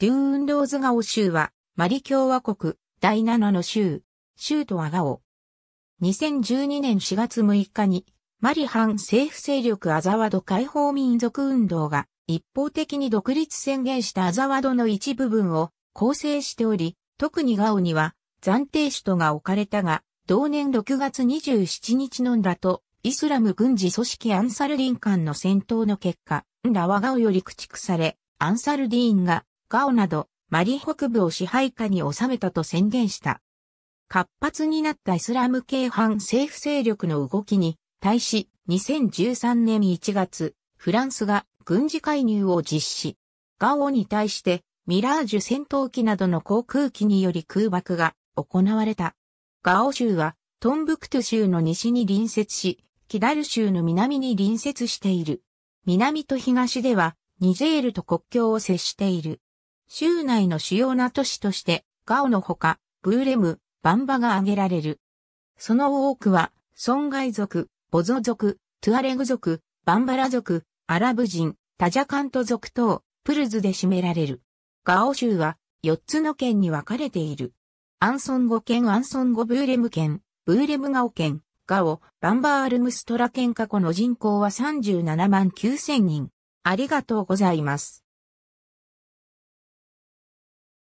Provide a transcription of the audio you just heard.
デューンローズガオ州は、マリ共和国第7の州、州都はガオ。2012年4月6日に、マリ反政府勢力アザワド解放民族運動が一方的に独立宣言したアザワドの一部分を構成しており、特にガオには暫定首都が置かれたが、同年6月27日のんだとイスラム軍事組織アンサルディン間の戦闘の結果、ラはガオより駆逐され、アンサルディーンがガオなど、マリ北部を支配下に収めたと宣言した。活発になったイスラム系反政府勢力の動きに対し、2013年1月、フランスが軍事介入を実施。ガオに対して、ミラージュ戦闘機などの航空機により空爆が行われた。ガオ州は、トンブクト州の西に隣接し、キダル州の南に隣接している。南と東では、ニジェールと国境を接している。州内の主要な都市として、ガオのほか、ブーレム、バンバが挙げられる。その多くは、損害族、ボゾ族、トゥアレグ族、バンバラ族、アラブ人、タジャカント族等、プルズで占められる。ガオ州は、4つの県に分かれている。アンソンゴ県アンソンゴブーレム県、ブーレムガオ県、ガオ、バンバーアルムストラ県過去の人口は37万9000人。ありがとうございます。